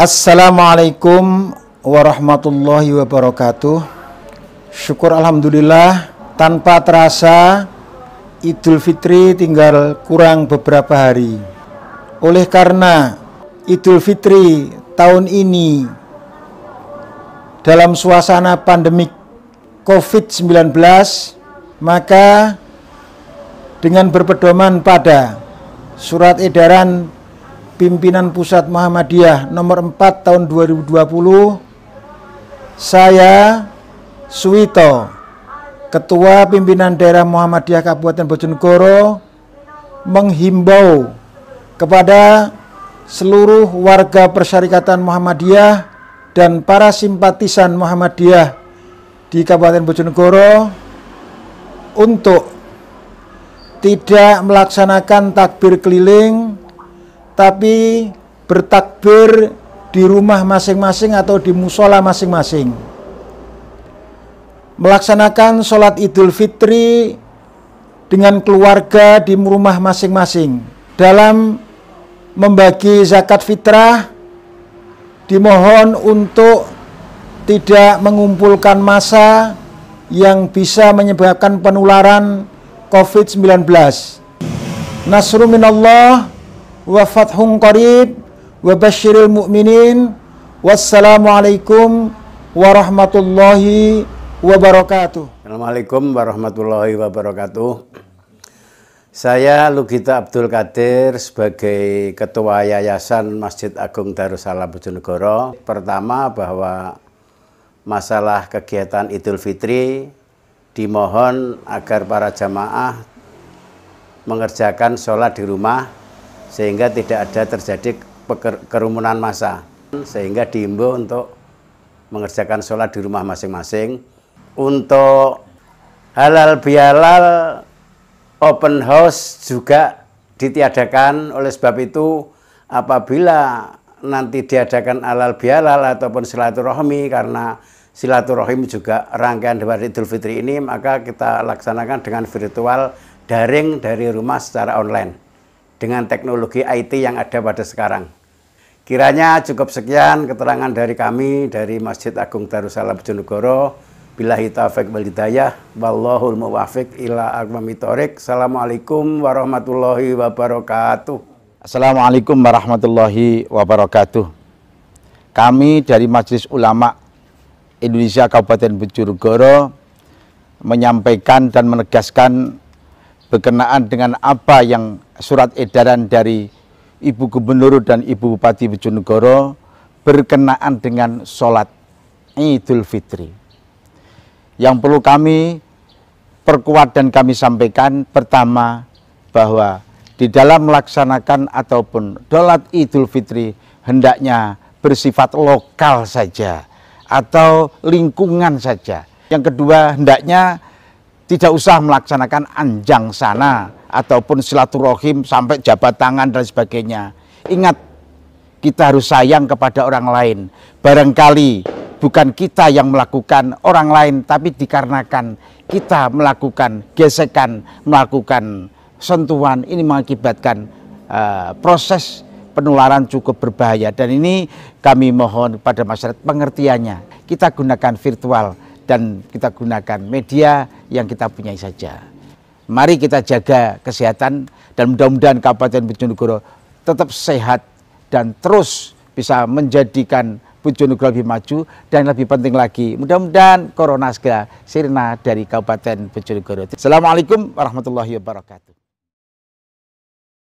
Assalamualaikum warahmatullahi wabarakatuh. Syukur alhamdulillah tanpa terasa Idul Fitri tinggal kurang beberapa hari. Oleh karena Idul Fitri tahun ini dalam suasana pandemik COVID-19 maka dengan berpedoman pada surat edaran pimpinan pusat Muhammadiyah nomor 4 tahun 2020 saya Suwito Ketua Pimpinan Daerah Muhammadiyah Kabupaten Bojonegoro menghimbau kepada seluruh warga Persyarikatan Muhammadiyah dan para simpatisan Muhammadiyah di Kabupaten Bojonegoro untuk tidak melaksanakan takbir keliling tapi bertakbir di rumah masing-masing atau di musola masing-masing. Melaksanakan sholat Idul Fitri dengan keluarga di rumah masing-masing. Dalam membagi zakat fitrah, dimohon untuk tidak mengumpulkan massa yang bisa menyebabkan penularan COVID-19. Nasru minallah wa fathun qarib wa basyiril mu'minin wassalamualaikum warahmatullahi wabarakatuh Assalamualaikum warahmatullahi wabarakatuh Saya Lugita Abdul Kadir sebagai Ketua Yayasan Masjid Agung Darussalam Bojonegoro Pertama bahwa masalah kegiatan Idul Fitri dimohon agar para jamaah mengerjakan sholat di rumah sehingga tidak ada terjadi kerumunan massa sehingga diimbau untuk mengerjakan sholat di rumah masing-masing untuk halal bihalal open house juga ditiadakan oleh sebab itu apabila nanti diadakan halal bihalal ataupun silaturahmi karena silaturahim juga rangkaian dari Idul Fitri ini maka kita laksanakan dengan virtual daring dari rumah secara online dengan teknologi IT yang ada pada sekarang. Kiranya cukup sekian keterangan dari kami dari Masjid Agung Darussalam Bojonegoro. bila taufik wal hidayah. Wallahul muwafiq ila aqwamit Assalamualaikum warahmatullahi wabarakatuh. Assalamualaikum warahmatullahi wabarakatuh. Kami dari Majelis Ulama Indonesia Kabupaten Bojonegoro menyampaikan dan menegaskan berkenaan dengan apa yang surat edaran dari Ibu Gubernur dan Ibu Bupati Bojonegoro berkenaan dengan sholat Idul Fitri. Yang perlu kami perkuat dan kami sampaikan pertama bahwa di dalam melaksanakan ataupun dolat Idul Fitri hendaknya bersifat lokal saja atau lingkungan saja. Yang kedua hendaknya tidak usah melaksanakan anjang sana ataupun silaturahim sampai jabat tangan dan sebagainya. Ingat, kita harus sayang kepada orang lain. Barangkali bukan kita yang melakukan orang lain, tapi dikarenakan kita melakukan gesekan, melakukan sentuhan, ini mengakibatkan uh, proses penularan cukup berbahaya. Dan ini kami mohon pada masyarakat pengertiannya. Kita gunakan virtual dan kita gunakan media yang kita punyai saja. Mari kita jaga kesehatan dan mudah-mudahan Kabupaten Bojonegoro tetap sehat dan terus bisa menjadikan Bojonegoro lebih maju dan lebih penting lagi mudah-mudahan Corona segera sirna dari Kabupaten Bojonegoro. Assalamualaikum warahmatullahi wabarakatuh.